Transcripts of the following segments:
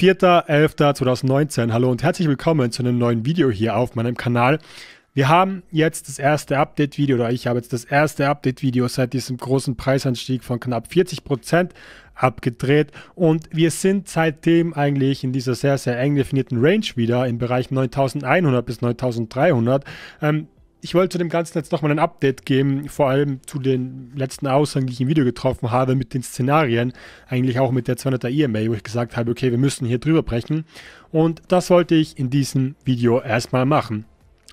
4.11.2019. Hallo und herzlich willkommen zu einem neuen Video hier auf meinem Kanal. Wir haben jetzt das erste Update-Video, oder ich habe jetzt das erste Update-Video seit diesem großen Preisanstieg von knapp 40% Prozent abgedreht und wir sind seitdem eigentlich in dieser sehr, sehr eng definierten Range wieder im Bereich 9100 bis 9300. Ähm, ich wollte zu dem Ganzen jetzt nochmal ein Update geben, vor allem zu den letzten Aussagen, die ich im Video getroffen habe mit den Szenarien, eigentlich auch mit der 200er EMA, wo ich gesagt habe, okay, wir müssen hier drüber brechen und das wollte ich in diesem Video erstmal machen.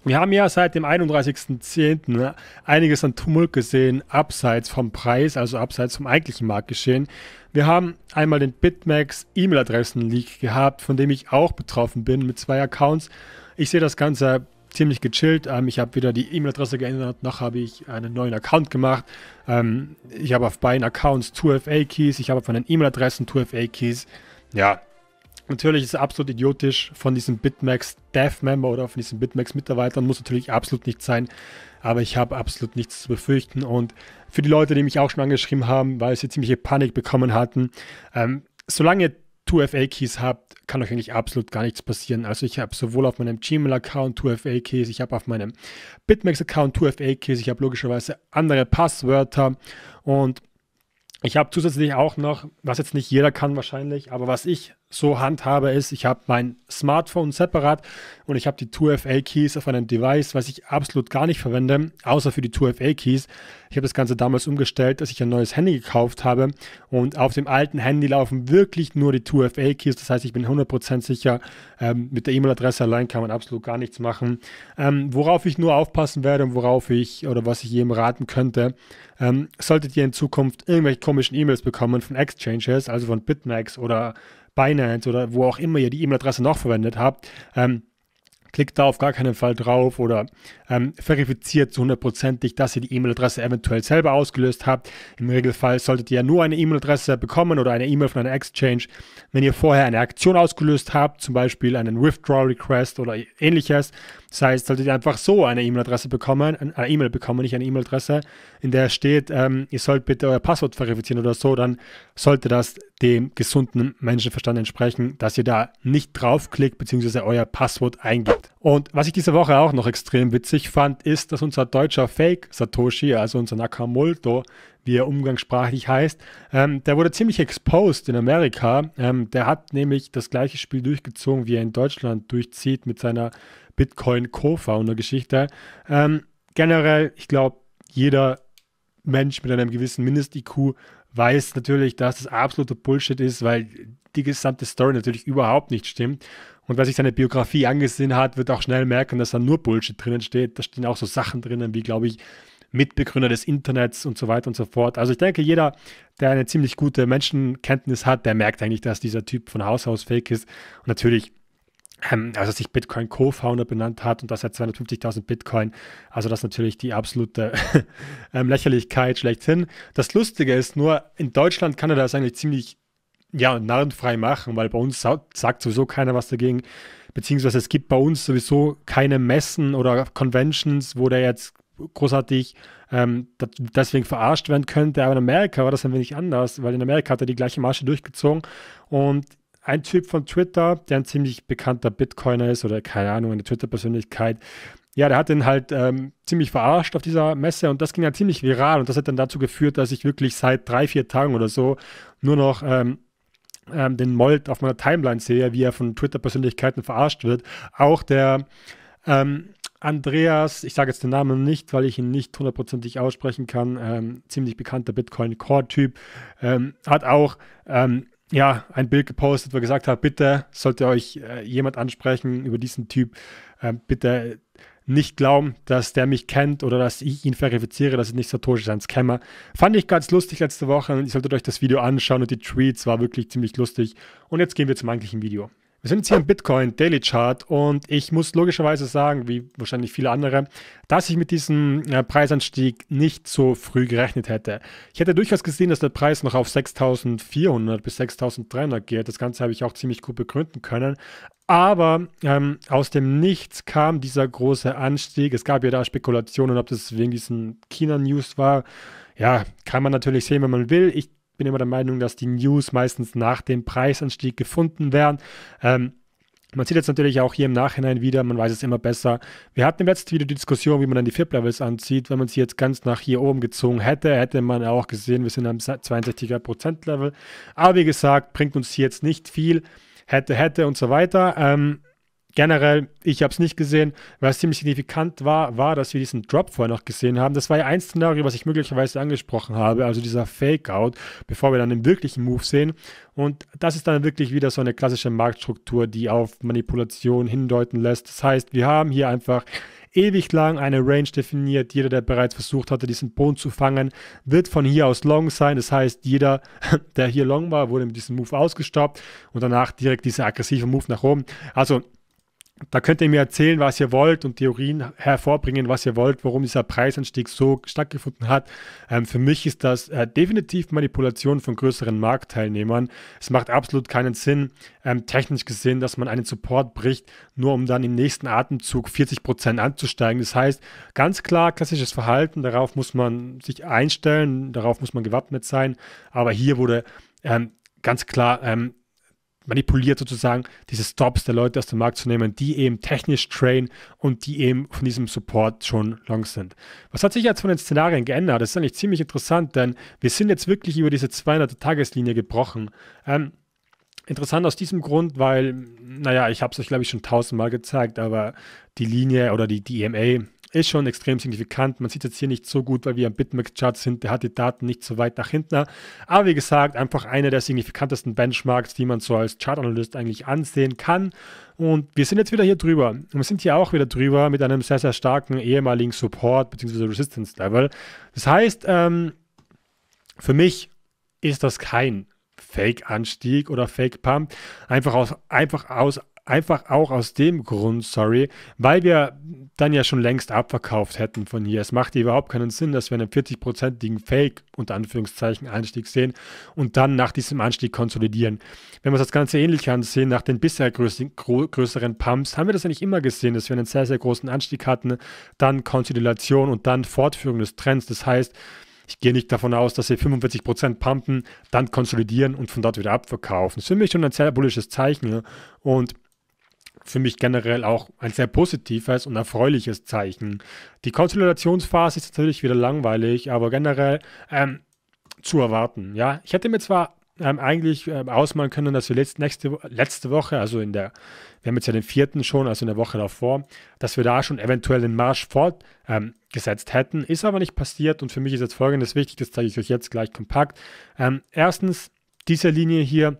Wir haben ja seit dem 31.10. einiges an Tumult gesehen, abseits vom Preis, also abseits vom eigentlichen Marktgeschehen. Wir haben einmal den Bitmax E-Mail-Adressen-Leak gehabt, von dem ich auch betroffen bin mit zwei Accounts. Ich sehe das Ganze ziemlich gechillt. Ähm, ich habe wieder die E-Mail-Adresse geändert, noch habe ich einen neuen Account gemacht. Ähm, ich habe auf beiden Accounts 2FA-Keys, ich habe von den E-Mail-Adressen 2FA-Keys. Ja, natürlich ist es absolut idiotisch von diesem Bitmax-Dev-Member oder von diesen Bitmax-Mitarbeitern, muss natürlich absolut nicht sein, aber ich habe absolut nichts zu befürchten. Und für die Leute, die mich auch schon angeschrieben haben, weil sie ziemliche Panik bekommen hatten, ähm, solange 2FA-Keys habt, kann euch eigentlich absolut gar nichts passieren. Also ich habe sowohl auf meinem Gmail-Account 2FA-Keys, ich habe auf meinem BitMEX-Account 2FA-Keys, ich habe logischerweise andere Passwörter und ich habe zusätzlich auch noch, was jetzt nicht jeder kann wahrscheinlich, aber was ich so handhabe, ist, ich habe mein Smartphone separat und ich habe die 2FA-Keys auf einem Device, was ich absolut gar nicht verwende, außer für die 2FA-Keys. Ich habe das Ganze damals umgestellt, dass ich ein neues Handy gekauft habe und auf dem alten Handy laufen wirklich nur die 2FA-Keys. Das heißt, ich bin 100% sicher, ähm, mit der E-Mail-Adresse allein kann man absolut gar nichts machen. Ähm, worauf ich nur aufpassen werde und worauf ich oder was ich jedem raten könnte, ähm, solltet ihr in Zukunft irgendwelche komischen E-Mails bekommen von Exchanges, also von Bitmax oder Binance oder wo auch immer ihr die E-Mail-Adresse noch verwendet habt, ähm, klickt da auf gar keinen Fall drauf oder ähm, verifiziert zu hundertprozentig, dass ihr die E-Mail-Adresse eventuell selber ausgelöst habt. Im Regelfall solltet ihr ja nur eine E-Mail-Adresse bekommen oder eine E-Mail von einer Exchange, wenn ihr vorher eine Aktion ausgelöst habt, zum Beispiel einen Withdrawal Request oder ähnliches. Das heißt, solltet ihr einfach so eine E-Mail-Adresse bekommen, eine E-Mail bekommen, nicht eine E-Mail-Adresse, in der steht, ähm, ihr sollt bitte euer Passwort verifizieren oder so, dann sollte das dem gesunden Menschenverstand entsprechen, dass ihr da nicht draufklickt bzw. euer Passwort eingibt. Und was ich diese Woche auch noch extrem witzig fand, ist, dass unser deutscher Fake Satoshi, also unser Nakamoto, wie er umgangssprachlich heißt, ähm, der wurde ziemlich exposed in Amerika. Ähm, der hat nämlich das gleiche Spiel durchgezogen, wie er in Deutschland durchzieht mit seiner Bitcoin-Co-Founder-Geschichte. Ähm, generell, ich glaube, jeder Mensch mit einem gewissen Mindest-IQ weiß natürlich, dass das absoluter Bullshit ist, weil die gesamte Story natürlich überhaupt nicht stimmt. Und wer sich seine Biografie angesehen hat, wird auch schnell merken, dass da nur Bullshit drinnen steht. Da stehen auch so Sachen drinnen, wie, glaube ich, Mitbegründer des Internets und so weiter und so fort. Also ich denke, jeder, der eine ziemlich gute Menschenkenntnis hat, der merkt eigentlich, dass dieser Typ von Haus aus fake ist. Und natürlich ähm, also sich Bitcoin Co-Founder benannt hat und das hat 250.000 Bitcoin, also das ist natürlich die absolute ähm, Lächerlichkeit schlechthin. Das Lustige ist nur, in Deutschland kann er das eigentlich ziemlich ja, narrenfrei machen, weil bei uns sagt sowieso keiner was dagegen, beziehungsweise es gibt bei uns sowieso keine Messen oder Conventions, wo der jetzt großartig ähm, deswegen verarscht werden könnte. Aber in Amerika war das ein wenig anders, weil in Amerika hat er die gleiche Marsche durchgezogen und ein Typ von Twitter, der ein ziemlich bekannter Bitcoiner ist oder keine Ahnung, eine Twitter-Persönlichkeit. Ja, der hat den halt ähm, ziemlich verarscht auf dieser Messe und das ging ja ziemlich viral und das hat dann dazu geführt, dass ich wirklich seit drei, vier Tagen oder so nur noch ähm, ähm, den Mold auf meiner Timeline sehe, wie er von Twitter-Persönlichkeiten verarscht wird. Auch der ähm, Andreas, ich sage jetzt den Namen nicht, weil ich ihn nicht hundertprozentig aussprechen kann, ähm, ziemlich bekannter Bitcoin-Core-Typ, ähm, hat auch ja, ein Bild gepostet, wo er gesagt hat, bitte sollte euch äh, jemand ansprechen über diesen Typ, äh, bitte nicht glauben, dass der mich kennt oder dass ich ihn verifiziere, dass es nicht Satoshi ist, ein Scammer. Fand ich ganz lustig letzte Woche und ihr solltet euch das Video anschauen und die Tweets war wirklich ziemlich lustig. Und jetzt gehen wir zum eigentlichen Video. Wir sind jetzt hier im Bitcoin Daily Chart und ich muss logischerweise sagen, wie wahrscheinlich viele andere, dass ich mit diesem äh, Preisanstieg nicht so früh gerechnet hätte. Ich hätte durchaus gesehen, dass der Preis noch auf 6400 bis 6300 geht. Das Ganze habe ich auch ziemlich gut begründen können. Aber ähm, aus dem Nichts kam dieser große Anstieg. Es gab ja da Spekulationen, ob das wegen diesen China-News war. Ja, kann man natürlich sehen, wenn man will. Ich bin immer der Meinung, dass die News meistens nach dem Preisanstieg gefunden werden. Ähm, man sieht jetzt natürlich auch hier im Nachhinein wieder, man weiß es immer besser. Wir hatten im letzten Video die Diskussion, wie man dann die FIP-Levels anzieht. Wenn man sie jetzt ganz nach hier oben gezogen hätte, hätte man auch gesehen, wir sind am 62er-Prozent-Level. Aber wie gesagt, bringt uns hier jetzt nicht viel. Hätte, hätte und so weiter. Ähm, generell, ich habe es nicht gesehen, was ziemlich signifikant war, war, dass wir diesen Drop vorher noch gesehen haben. Das war ja ein Szenario, was ich möglicherweise angesprochen habe, also dieser Fake-Out, bevor wir dann den wirklichen Move sehen. Und das ist dann wirklich wieder so eine klassische Marktstruktur, die auf Manipulation hindeuten lässt. Das heißt, wir haben hier einfach ewig lang eine Range definiert. Jeder, der bereits versucht hatte, diesen Boden zu fangen, wird von hier aus long sein. Das heißt, jeder, der hier long war, wurde mit diesem Move ausgestoppt und danach direkt dieser aggressive Move nach oben. Also da könnt ihr mir erzählen, was ihr wollt und Theorien hervorbringen, was ihr wollt, warum dieser Preisanstieg so stattgefunden hat. Ähm, für mich ist das äh, definitiv Manipulation von größeren Marktteilnehmern. Es macht absolut keinen Sinn, ähm, technisch gesehen, dass man einen Support bricht, nur um dann im nächsten Atemzug 40% Prozent anzusteigen. Das heißt, ganz klar klassisches Verhalten, darauf muss man sich einstellen, darauf muss man gewappnet sein. Aber hier wurde ähm, ganz klar ähm, manipuliert sozusagen, diese Stops der Leute aus dem Markt zu nehmen, die eben technisch train und die eben von diesem Support schon long sind. Was hat sich jetzt von den Szenarien geändert? Das ist eigentlich ziemlich interessant, denn wir sind jetzt wirklich über diese 200-Tageslinie gebrochen. Ähm, interessant aus diesem Grund, weil, naja, ich habe es euch, glaube ich, schon tausendmal gezeigt, aber die Linie oder die DMA, ist schon extrem signifikant. Man sieht es jetzt hier nicht so gut, weil wir am bitmax chart sind. Der hat die Daten nicht so weit nach hinten. Aber wie gesagt, einfach einer der signifikantesten Benchmarks, die man so als Chartanalyst eigentlich ansehen kann. Und wir sind jetzt wieder hier drüber. Und wir sind hier auch wieder drüber mit einem sehr, sehr starken ehemaligen Support- bzw. Resistance-Level. Das heißt, ähm, für mich ist das kein Fake-Anstieg oder Fake-Pump. Einfach aus, einfach aus, einfach auch aus dem Grund, sorry, weil wir dann ja schon längst abverkauft hätten von hier. Es macht überhaupt keinen Sinn, dass wir einen 40-prozentigen Fake, unter Anführungszeichen, Anstieg sehen und dann nach diesem Anstieg konsolidieren. Wenn wir uns das Ganze ähnlich ansehen, nach den bisher größeren Pumps, haben wir das ja nicht immer gesehen, dass wir einen sehr, sehr großen Anstieg hatten, dann Konsolidation und dann Fortführung des Trends. Das heißt, ich gehe nicht davon aus, dass sie 45% Prozent pumpen, dann konsolidieren und von dort wieder abverkaufen. Das ist für mich schon ein sehr bullisches Zeichen und für mich generell auch ein sehr positives und erfreuliches Zeichen. Die Konsolidationsphase ist natürlich wieder langweilig, aber generell ähm, zu erwarten. Ja, ich hätte mir zwar ähm, eigentlich ähm, ausmalen können, dass wir letzt, nächste, letzte Woche, also in der, wir haben jetzt ja den vierten schon, also in der Woche davor, dass wir da schon eventuell den Marsch fortgesetzt ähm, hätten. Ist aber nicht passiert und für mich ist jetzt folgendes wichtig, das zeige ich euch jetzt gleich kompakt. Ähm, erstens, diese Linie hier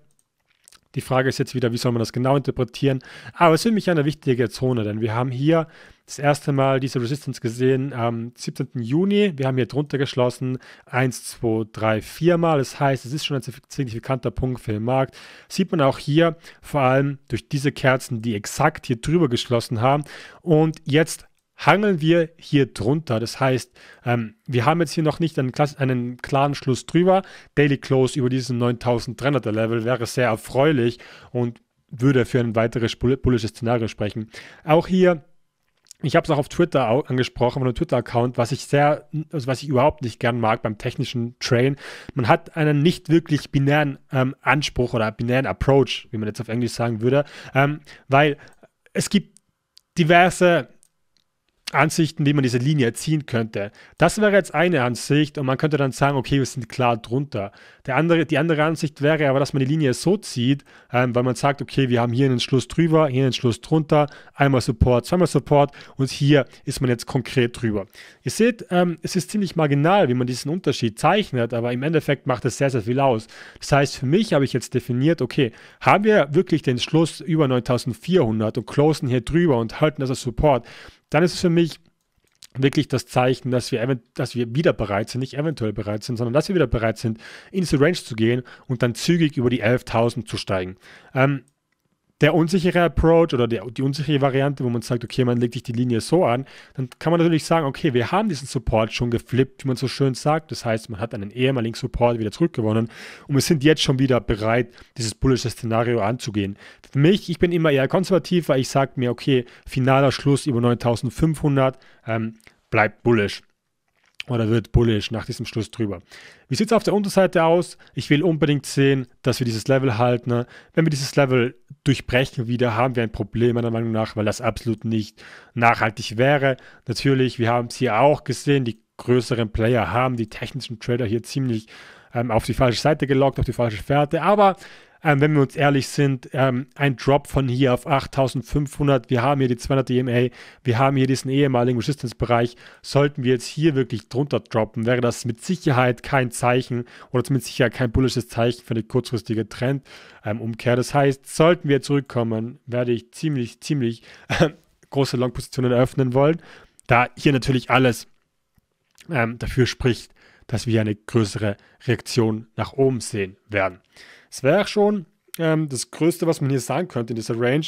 die Frage ist jetzt wieder, wie soll man das genau interpretieren? Aber es ist für mich eine wichtige Zone, denn wir haben hier das erste Mal diese Resistance gesehen am 17. Juni. Wir haben hier drunter geschlossen 1, 2, 3, 4 Mal. Das heißt, es ist schon ein signifikanter Punkt für den Markt. Sieht man auch hier vor allem durch diese Kerzen, die exakt hier drüber geschlossen haben und jetzt hangeln wir hier drunter. Das heißt, ähm, wir haben jetzt hier noch nicht einen, einen, klaren Schluss drüber. Daily Close über diesen 9300er Level wäre sehr erfreulich und würde für ein weiteres bullisches Szenario sprechen. Auch hier ich habe es auch auf Twitter auch angesprochen, von einem Twitter-Account, was ich sehr, also was ich überhaupt nicht gern mag beim technischen Train. Man hat einen nicht wirklich binären ähm, Anspruch oder binären Approach, wie man jetzt auf Englisch sagen würde, ähm, weil es gibt diverse Ansichten, wie man diese Linie ziehen könnte. Das wäre jetzt eine Ansicht und man könnte dann sagen, okay, wir sind klar drunter. Der andere, die andere Ansicht wäre aber, dass man die Linie so zieht, ähm, weil man sagt, okay, wir haben hier einen Schluss drüber, hier einen Schluss drunter, einmal Support, zweimal Support und hier ist man jetzt konkret drüber. Ihr seht, ähm, es ist ziemlich marginal, wie man diesen Unterschied zeichnet, aber im Endeffekt macht es sehr, sehr viel aus. Das heißt, für mich habe ich jetzt definiert, okay, haben wir wirklich den Schluss über 9400 und closen hier drüber und halten das als Support? dann ist es für mich wirklich das Zeichen, dass wir, dass wir wieder bereit sind, nicht eventuell bereit sind, sondern dass wir wieder bereit sind, in diese Range zu gehen und dann zügig über die 11.000 zu steigen. Ähm, der unsichere Approach oder der, die unsichere Variante, wo man sagt, okay, man legt sich die Linie so an, dann kann man natürlich sagen, okay, wir haben diesen Support schon geflippt, wie man so schön sagt. Das heißt, man hat einen ehemaligen Support wieder zurückgewonnen und wir sind jetzt schon wieder bereit, dieses bullische Szenario anzugehen. Für mich, ich bin immer eher konservativ, weil ich sage mir, okay, finaler Schluss über 9500, ähm, bleibt bullisch oder wird bullish nach diesem Schluss drüber. Wie sieht es auf der Unterseite aus? Ich will unbedingt sehen, dass wir dieses Level halten. Ne? Wenn wir dieses Level durchbrechen wieder, haben wir ein Problem meiner Meinung nach, weil das absolut nicht nachhaltig wäre. Natürlich, wir haben es hier auch gesehen, die größeren Player haben die technischen Trader hier ziemlich ähm, auf die falsche Seite gelockt, auf die falsche Fährte. Aber ähm, wenn wir uns ehrlich sind, ähm, ein Drop von hier auf 8500, wir haben hier die 200 EMA, wir haben hier diesen ehemaligen Resistance-Bereich, sollten wir jetzt hier wirklich drunter droppen, wäre das mit Sicherheit kein Zeichen oder mit Sicherheit kein bullisches Zeichen für eine kurzfristige Trendumkehr. Ähm, das heißt, sollten wir zurückkommen, werde ich ziemlich, ziemlich äh, große Long-Positionen eröffnen wollen, da hier natürlich alles ähm, dafür spricht, dass wir eine größere Reaktion nach oben sehen werden. Es wäre auch schon ähm, das Größte, was man hier sagen könnte in dieser Range.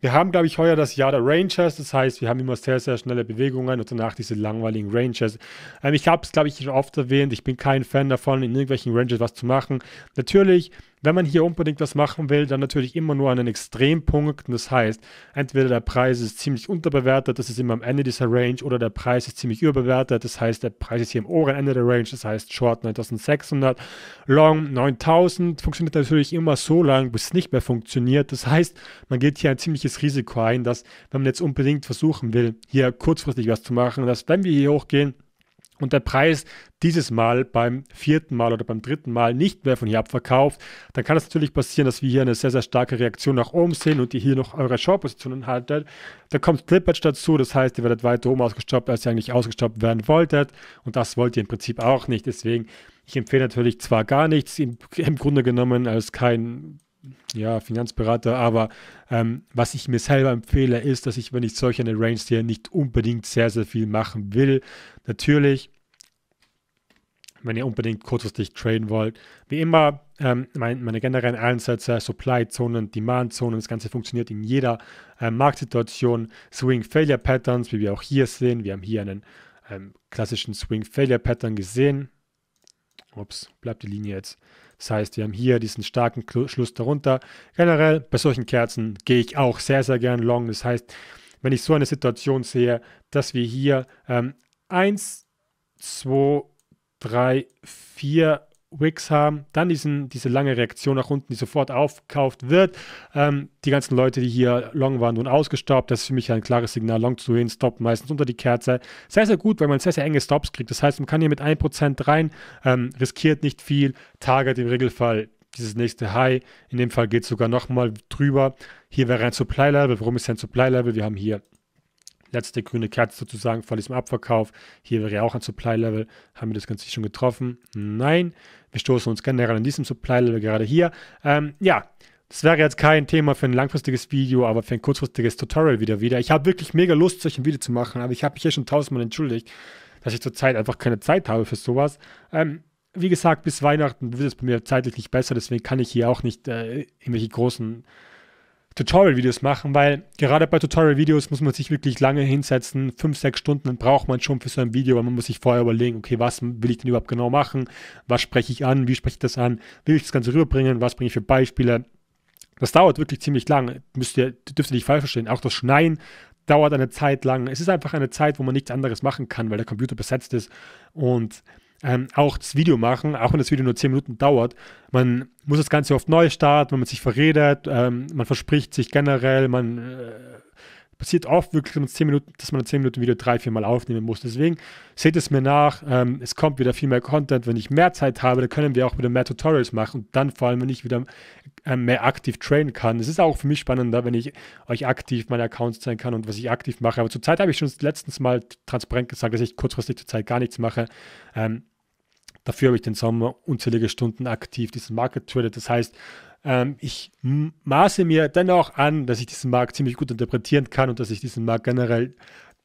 Wir haben, glaube ich, heuer das Jahr der Rangers. Das heißt, wir haben immer sehr, sehr schnelle Bewegungen und danach diese langweiligen Rangers. Ähm, ich habe es, glaube ich, schon oft erwähnt. Ich bin kein Fan davon, in irgendwelchen Rangers was zu machen. Natürlich wenn man hier unbedingt was machen will, dann natürlich immer nur an den Extrempunkten. Das heißt, entweder der Preis ist ziemlich unterbewertet, das ist immer am Ende dieser Range, oder der Preis ist ziemlich überbewertet, das heißt, der Preis ist hier im oberen Ende der Range, das heißt Short 9600, Long 9000. Funktioniert natürlich immer so lange, bis es nicht mehr funktioniert. Das heißt, man geht hier ein ziemliches Risiko ein, dass, wenn man jetzt unbedingt versuchen will, hier kurzfristig was zu machen, dass, wenn wir hier hochgehen, und der Preis dieses Mal beim vierten Mal oder beim dritten Mal nicht mehr von hier abverkauft, dann kann es natürlich passieren, dass wir hier eine sehr, sehr starke Reaktion nach oben sehen und ihr hier noch eure Short-Positionen haltet. Da kommt Clipage dazu, das heißt, ihr werdet weiter oben ausgestoppt, als ihr eigentlich ausgestoppt werden wolltet und das wollt ihr im Prinzip auch nicht. Deswegen, ich empfehle natürlich zwar gar nichts, im, im Grunde genommen als kein ja, Finanzberater, aber ähm, was ich mir selber empfehle, ist, dass ich, wenn ich solch eine Range sehe, nicht unbedingt sehr, sehr viel machen will. Natürlich, wenn ihr unbedingt kurzfristig traden wollt, wie immer, ähm, mein, meine generellen Einsätze, Supply-Zonen, Demand-Zonen, das Ganze funktioniert in jeder äh, Marktsituation. Swing-Failure-Patterns, wie wir auch hier sehen, wir haben hier einen ähm, klassischen Swing-Failure-Pattern gesehen. Ups, bleibt die Linie jetzt. Das heißt, wir haben hier diesen starken Schluss darunter. Generell bei solchen Kerzen gehe ich auch sehr, sehr gern long. Das heißt, wenn ich so eine Situation sehe, dass wir hier 1, 2, 3, 4 Wicks haben, dann diesen, diese lange Reaktion nach unten, die sofort aufkauft wird. Ähm, die ganzen Leute, die hier long waren, wurden ausgestoppt. Das ist für mich ein klares Signal, long zu gehen, stop meistens unter die Kerze. Sehr, sehr gut, weil man sehr, sehr enge Stops kriegt. Das heißt, man kann hier mit 1% rein, ähm, riskiert nicht viel, target im Regelfall dieses nächste High. In dem Fall geht es sogar nochmal drüber. Hier wäre ein Supply-Level. Warum ist ein Supply-Level? Wir haben hier letzte grüne Kerze sozusagen vor diesem Abverkauf. Hier wäre ja auch ein Supply-Level. Haben wir das Ganze schon getroffen? Nein. Wir stoßen uns generell an diesem Supply-Level gerade hier. Ähm, ja, das wäre jetzt kein Thema für ein langfristiges Video, aber für ein kurzfristiges Tutorial wieder wieder. Ich habe wirklich mega Lust, solch ein Video zu machen, aber ich habe mich hier schon tausendmal entschuldigt, dass ich zurzeit einfach keine Zeit habe für sowas. Ähm, wie gesagt, bis Weihnachten wird es bei mir zeitlich nicht besser, deswegen kann ich hier auch nicht äh, irgendwelche großen Tutorial-Videos machen, weil gerade bei Tutorial-Videos muss man sich wirklich lange hinsetzen. Fünf, sechs Stunden braucht man schon für so ein Video, weil man muss sich vorher überlegen, okay, was will ich denn überhaupt genau machen? Was spreche ich an? Wie spreche ich das an? Will ich das Ganze rüberbringen? Was bringe ich für Beispiele? Das dauert wirklich ziemlich lang. Müsst ihr, dürft ihr nicht falsch verstehen. Auch das Schneien dauert eine Zeit lang. Es ist einfach eine Zeit, wo man nichts anderes machen kann, weil der Computer besetzt ist und ähm, auch das Video machen, auch wenn das Video nur 10 Minuten dauert. Man muss das Ganze oft neu starten, wenn man sich verredet, ähm, man verspricht sich generell, man äh, passiert oft wirklich in 10 Minuten, dass man ein 10 Minuten Video drei, vier Mal aufnehmen muss. Deswegen seht es mir nach, ähm, es kommt wieder viel mehr Content. Wenn ich mehr Zeit habe, dann können wir auch wieder mehr Tutorials machen und dann vor allem, wenn ich wieder ähm, mehr aktiv trainen kann. Es ist auch für mich spannender, wenn ich euch aktiv meine Accounts zeigen kann und was ich aktiv mache. Aber zurzeit habe ich schon letztens mal transparent gesagt, dass ich kurzfristig zurzeit gar nichts mache. Ähm, Dafür habe ich den Sommer unzählige Stunden aktiv diesen Markt getradet. Das heißt, ähm, ich maße mir dennoch an, dass ich diesen Markt ziemlich gut interpretieren kann und dass ich diesen Markt generell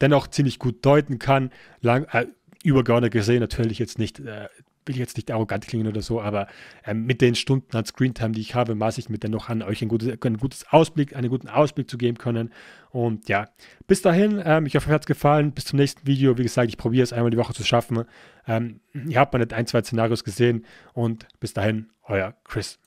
dennoch ziemlich gut deuten kann. Lang, äh, übergeordnet gesehen natürlich jetzt nicht äh, will jetzt nicht arrogant klingen oder so, aber ähm, mit den Stunden an Screentime, die ich habe, maße ich mit dennoch an, euch ein gutes, ein gutes Ausblick, einen guten Ausblick zu geben können. Und ja, bis dahin, ähm, ich hoffe, euch hat es gefallen. Bis zum nächsten Video. Wie gesagt, ich probiere es einmal die Woche zu schaffen. Ähm, ihr habt mal nicht ein, zwei Szenarios gesehen. Und bis dahin, euer Chris.